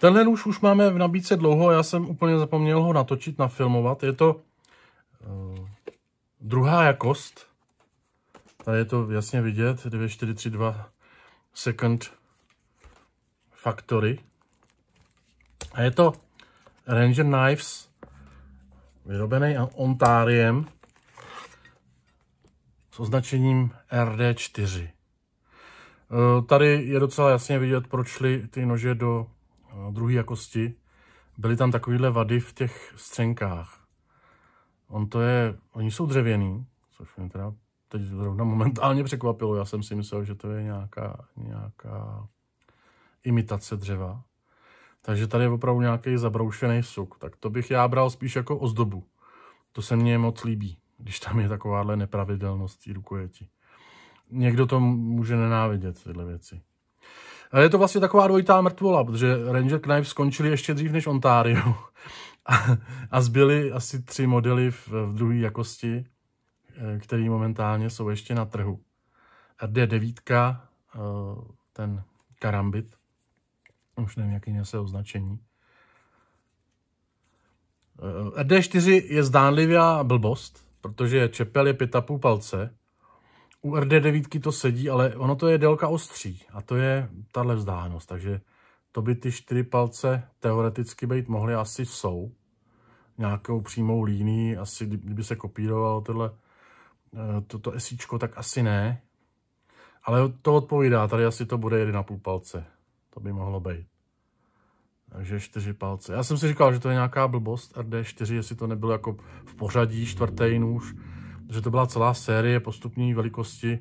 Tenhle nůž už máme v nabídce dlouho, já jsem úplně zapomněl ho natočit, nafilmovat. Je to uh, druhá jakost. Tady je to jasně vidět, 2432 Second Factory. A je to Ranger Knives, vyrobený Ontáriem s označením RD4. Eh, tady je docela jasně vidět, proč šly ty nože do druhé jakosti, byly tam takovéhle vady v těch střenkách. On to je, oni jsou dřevěný, což mě teda teď zrovna momentálně překvapilo. Já jsem si myslel, že to je nějaká, nějaká imitace dřeva. Takže tady je opravdu nějaký zabroušený suk. Tak to bych já bral spíš jako ozdobu. To se mně moc líbí, když tam je takováhle nepravidelnost rukojeti. Někdo to může nenávidět, tyhle věci je to vlastně taková dvojitá mrtvola, protože Ranger Knife skončili ještě dřív než Ontario. A, a zbyly asi tři modely v, v druhé jakosti, eh, které momentálně jsou ještě na trhu. RD9, eh, ten karambit, už nevím, jaký nese označení. Eh, RD4 je zdánlivá blbost, protože čepel je 5,5 palce, u RD9 to sedí, ale ono to je délka ostří a to je tahle vzdálenost, takže to by ty čtyři palce teoreticky být mohly, asi jsou. Nějakou přímou línii, asi kdyby se kopírovalo tohle, eh, toto esíčko, tak asi ne. Ale to odpovídá, tady asi to bude 1,5 palce. To by mohlo být. Takže čtyři palce. Já jsem si říkal, že to je nějaká blbost RD4, jestli to nebylo jako v pořadí čtvrtý nůž, že to byla celá série postupní velikosti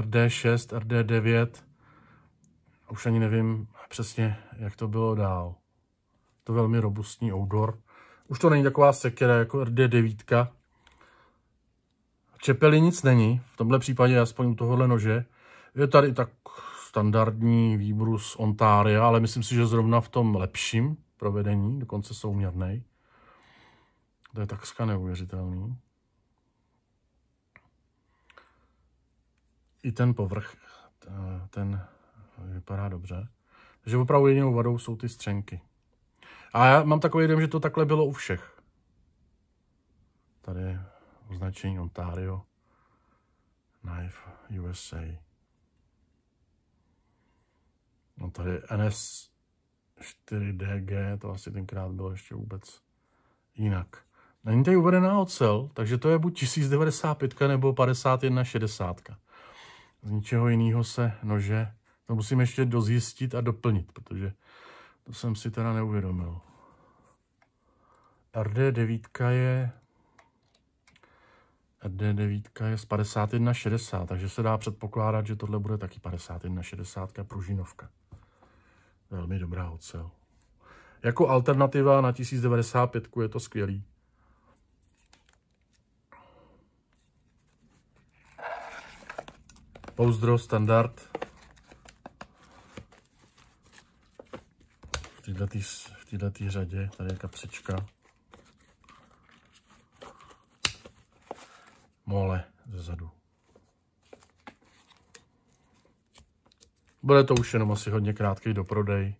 RD6, RD9, už ani nevím přesně, jak to bylo dál. To velmi robustní outdoor. Už to není taková sekera jako RD9. Čepely nic není, v tomhle případě aspoň u tohohle nože. Je tady tak standardní výbrus Ontaria, ale myslím si, že zrovna v tom lepším provedení, dokonce souměrnej. To je takřka neuvěřitelný. i ten povrch, ten vypadá dobře. Takže opravdu jedinou vadou jsou ty střenky. A já mám takový dojem, že to takhle bylo u všech. Tady je označení Ontario. Knife USA. No tady NS 4DG, to asi tenkrát bylo ještě vůbec jinak. Není tady uvedená ocel, takže to je buď 1095 nebo 5160 z ničeho jiného se nože. To musím ještě dozjistit a doplnit, protože to jsem si teda neuvědomil. RD9 je RD9 je z 51,60, takže se dá předpokládat, že tohle bude taky 51,60 pružinovka. Velmi dobrá ocel. Jako alternativa na 1095 je to skvělý. pouzdro standard v této řadě, tady je kapsička. Mole zezadu. Bude to už jenom asi hodně krátký doprodej.